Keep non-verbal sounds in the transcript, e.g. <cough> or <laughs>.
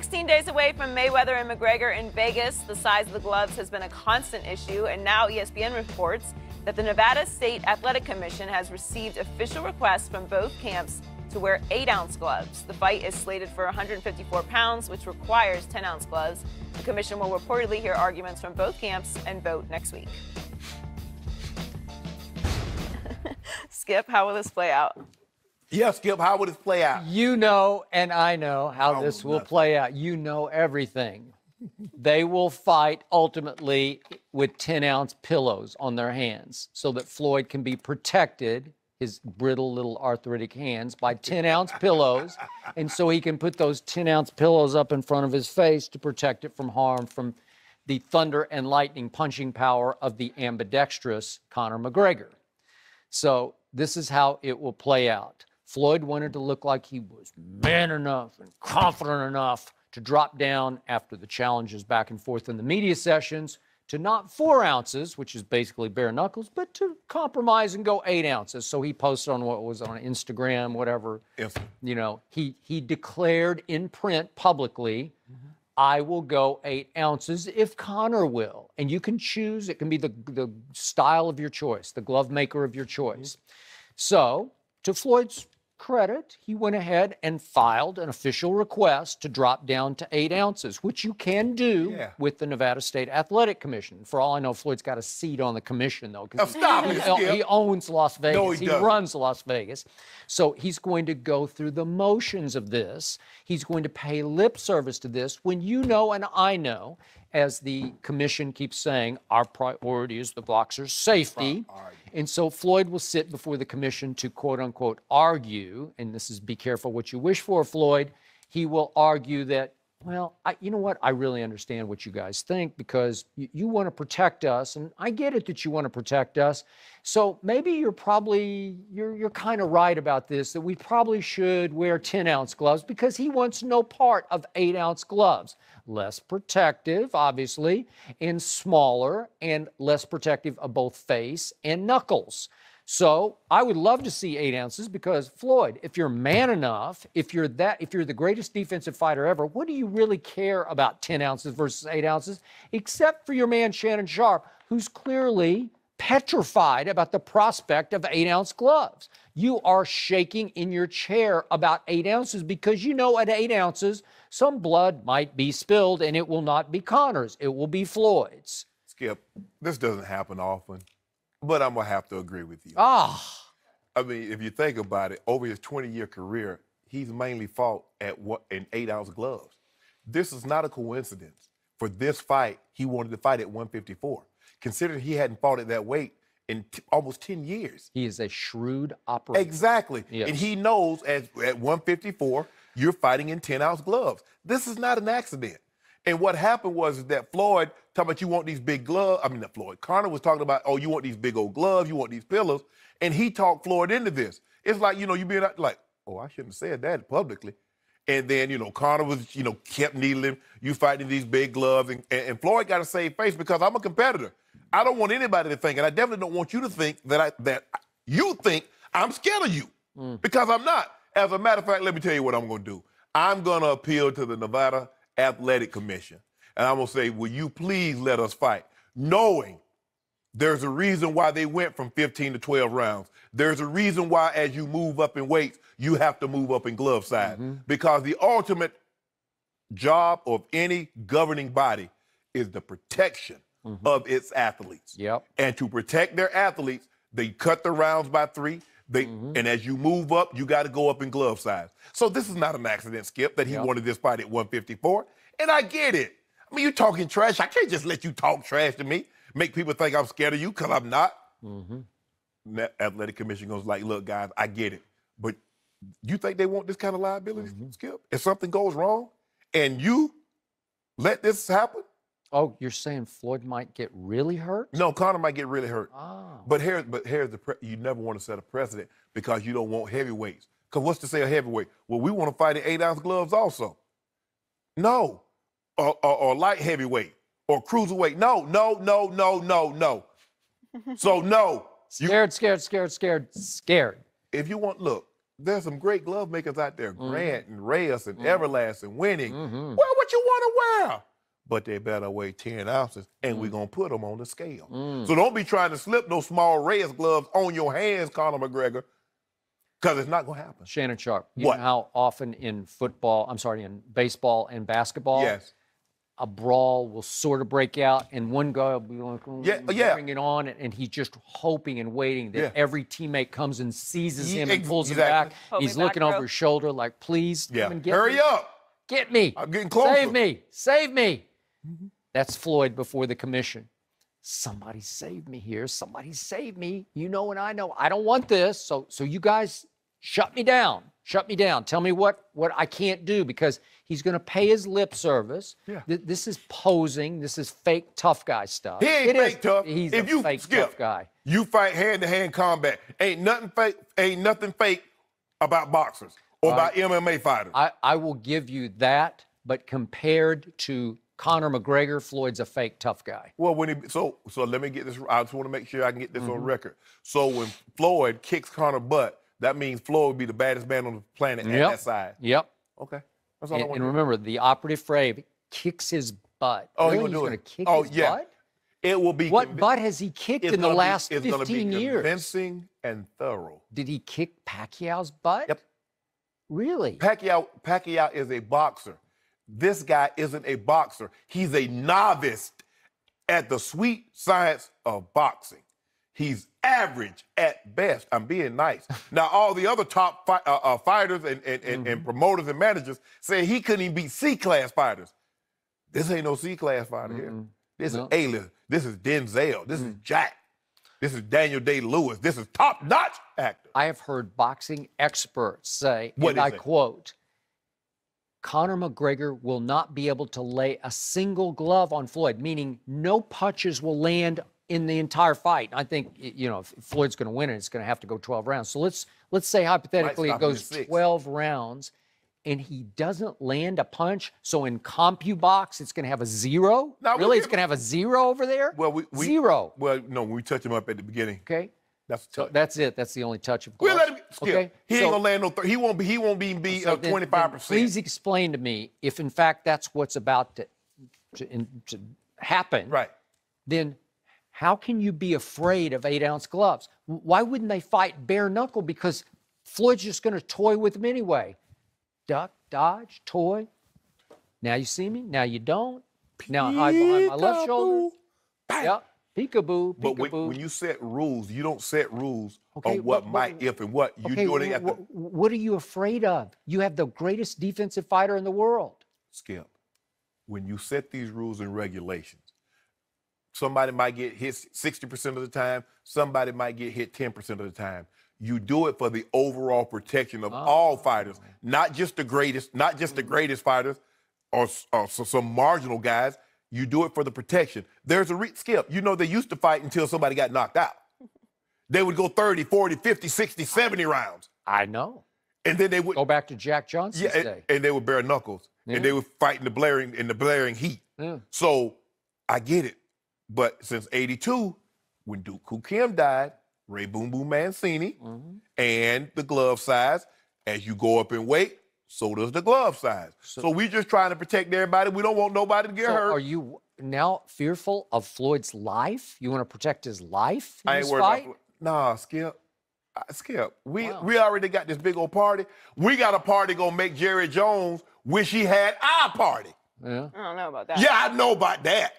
16 days away from Mayweather and McGregor in Vegas, the size of the gloves has been a constant issue, and now ESPN reports that the Nevada State Athletic Commission has received official requests from both camps to wear 8 ounce gloves. The fight is slated for 154 pounds, which requires 10 ounce gloves. The commission will reportedly hear arguments from both camps and vote next week. <laughs> Skip, how will this play out? Yes, Gil. how would it play out? You know, and I know how oh, this will nothing. play out. You know everything. they will fight ultimately with 10 ounce pillows on their hands so that Floyd can be protected, his brittle little arthritic hands, by 10 ounce pillows. And so he can put those 10 ounce pillows up in front of his face to protect it from harm from the thunder and lightning punching power of the ambidextrous Conor McGregor. So this is how it will play out. Floyd wanted to look like he was man enough and confident enough to drop down after the challenges back and forth in the media sessions to not four ounces, which is basically bare knuckles, but to compromise and go eight ounces. So he posted on what was on Instagram, whatever. If you know, he he declared in print publicly, mm-hmm. I will go eight ounces if Connor will, and you can choose. It can be the the style of your choice, the glove maker of your choice. Mm-hmm. So to Floyd's credit, he went ahead and filed an official request to drop down to eight ounces, which you can do yeah. with the Nevada State Athletic Commission. For all I know, Floyd's got a seat on the commission, though. Oh, stop he, it, he owns Las Vegas. No, he, he runs Las Vegas. So he's going to go through the motions of this. He's going to pay lip service to this when you know and I know, as the commission keeps saying, our priority is the boxer's safety. Right. And so Floyd will sit before the commission to quote unquote argue, and this is be careful what you wish for, Floyd. He will argue that well, I, you know what? I really understand what you guys think because you, you want to protect us, and I get it that you want to protect us. So maybe you're probably you're you're kind of right about this that we probably should wear 10 ounce gloves because he wants no part of eight ounce gloves. Less protective, obviously, and smaller, and less protective of both face and knuckles. So I would love to see eight ounces because Floyd, if you're man enough, if you're that, if you're the greatest defensive fighter ever, what do you really care about 10 ounces versus eight ounces? Except for your man Shannon Sharp, who's clearly petrified about the prospect of eight ounce gloves. You are shaking in your chair about eight ounces because you know at eight ounces, some blood might be spilled and it will not be Connor's, it will be Floyd's. Skip, this doesn't happen often. But I'm gonna have to agree with you. Ah. Oh. I mean, if you think about it, over his 20-year career, he's mainly fought at what in eight-ounce gloves. This is not a coincidence. For this fight, he wanted to fight at 154. Considering he hadn't fought at that weight in t- almost 10 years. He is a shrewd operator. Exactly. Yes. And he knows at, at 154, you're fighting in 10 ounce gloves. This is not an accident. And what happened was that Floyd talking about you want these big gloves. I mean, that Floyd Connor was talking about, oh, you want these big old gloves, you want these pillows, and he talked Floyd into this. It's like you know you being like, oh, I shouldn't have said that publicly. And then, you know, Connor was, you know, kept needling you fighting these big gloves. And, and, Floyd got a save face because I'm a competitor. I don't want anybody to think, and I definitely don't want you to think that I that you think I'm scared of you. Mm. Because I'm not. As a matter of fact, let me tell you what I'm gonna do. I'm gonna appeal to the Nevada athletic commission. And I'm going to say, will you please let us fight? Knowing there's a reason why they went from 15 to 12 rounds. There's a reason why, as you move up in weights, you have to move up in glove size. Mm-hmm. Because the ultimate job of any governing body is the protection mm-hmm. of its athletes. Yep. And to protect their athletes, they cut the rounds by three, they mm-hmm. and as you move up, you got to go up in glove size. So this is not an accident, Skip, that he yep. wanted this fight at 154. And I get it. I mean, you talking trash. I can't just let you talk trash to me, make people think I'm scared of you because I'm not. Mm-hmm. Athletic Commission goes like, look, guys, I get it, but you think they want this kind of liability, mm-hmm. Skip? If something goes wrong and you let this happen, Oh, you're saying Floyd might get really hurt? No, Connor might get really hurt. Oh. But here, but here's the pre- you never want to set a precedent because you don't want heavyweights. Because what's to say a heavyweight? Well, we want to fight in eight ounce gloves also. No, or, or, or light heavyweight or cruiserweight. No, no, no, no, no, no. <laughs> so no. Scared, you, scared, scared, scared, scared. If you want, look, there's some great glove makers out there, mm Grant and Reyes and mm Everlast and Winning. Mm-hmm. Well, what you want to wear? but they better weigh 10 ounces and mm. we're going to put them on the scale. Mm. So don't be trying to slip no small Reyes gloves on your hands, Conor McGregor, because it's not going to happen. Shannon Sharp, you what? know how often in football, I'm sorry, in baseball and basketball, yes. a brawl will sort of break out and one guy will be like, oh, yeah, yeah. bring it on, and, he's just hoping and waiting that yeah. every teammate comes and seizes him he, and pulls exactly. him back. he's looking over his shoulder like, please yeah. come and get Hurry me. up. Get me. I'm getting closer. Save me. Save me. Mm-hmm. That's Floyd before the commission. Somebody save me here. Somebody save me. You know, and I know I don't want this. So, so you guys shut me down. Shut me down. Tell me what what I can't do because he's going to pay his lip service. Yeah. Th- this is posing. This is fake tough guy stuff. He ain't it fake is, tough. He's if a you fake skip, tough guy. You fight hand to hand combat. Ain't nothing fake. Ain't nothing fake about boxers or about MMA fighters. I, I will give you that, but compared to Conor McGregor, Floyd's a fake tough guy. Well, when he so so let me get this. I just want to make sure I can get this mm-hmm. on record. So when Floyd kicks Conor butt, that means Floyd would be the baddest man on the planet yep. at that side. Yep. Okay. That's all and, I want. And remember the operative phrase: kicks his butt. Oh, really? he's going to kick oh, his yeah. butt. It will be. What conv- butt has he kicked in the last be, it's 15 be years? Convincing and thorough. Did he kick Pacquiao's butt? Yep. Really? Pacquiao. Pacquiao is a boxer this guy isn't a boxer. He's a novice at the sweet science of boxing. He's average at best. I'm being nice. <laughs> now, all the other top fi- uh, uh, fighters and, and, and, mm-hmm. and, promoters and managers say he couldn't even beat C class fighters. This ain't no C class fighter mm-hmm. here. This no. is list This is Denzel. This mm-hmm. is mm. Jack. This is Daniel Day Lewis. This is top notch actor. I have heard boxing experts say, what and I it? quote, Conor McGregor will not be able to lay a single glove on Floyd, meaning no punches will land in the entire fight. I think you know if Floyd's going to win it, it's going to have to go 12 rounds. So let's let's say hypothetically it goes 12 rounds, and he doesn't land a punch. So in CompuBox, it's going to have a zero. Now, really, it's going to have a zero over there. Well, we, we, zero. Well, no, we touch him up at the beginning. Okay. That's so that's it. That's the only touch of course. We'll let him skip. Okay? He so, ain't gonna land no. Th- he won't be. He won't be be uh, twenty five percent. Please explain to me if in fact that's what's about to to, in, to happen. Right. Then how can you be afraid of eight ounce gloves? Why wouldn't they fight bare knuckle? Because Floyd's just going to toy with them anyway. Duck, dodge, toy. Now you see me. Now you don't. Now I behind my left shoulder. Bang. Yep. Peekaboo, peekaboo. But when, when, you set rules, you don't set rules okay, on what, what might if and what you okay, doing. it. What, what are you afraid of? You have the greatest defensive fighter in the world. Skip, when you set these rules and regulations, somebody might get hit 60% of the time, somebody might get hit 10% of the time. You do it for the overall protection of oh. all fighters, oh. not just the greatest, not just the hmm. greatest fighters or, or so some marginal guys you do it for the protection. There's a re- skip. You know, they used to fight until somebody got knocked out. <laughs> They would go 30, 40, 50, 60, 70 rounds. I know. And then they would go back to Jack Johnson's yeah, and, day. And they would bare knuckles. Yeah. And they would fight in the blaring in the blaring heat. Yeah. So I get it. But since 82, when Duke Koo Kim died, Ray Boom Boom Mancini mm-hmm. and the glove size, as you go up in weight, so does the glove size. So, so we just trying to protect everybody. We don't want nobody to get so hurt. Are you now fearful of Floyd's life? You want to protect his life? I ain't worried fight? about Nah, Skip. Skip, we wow. we already got this big old party. We got a party gonna make Jerry Jones wish he had our party. Yeah. I don't know about that. Yeah, I know about that.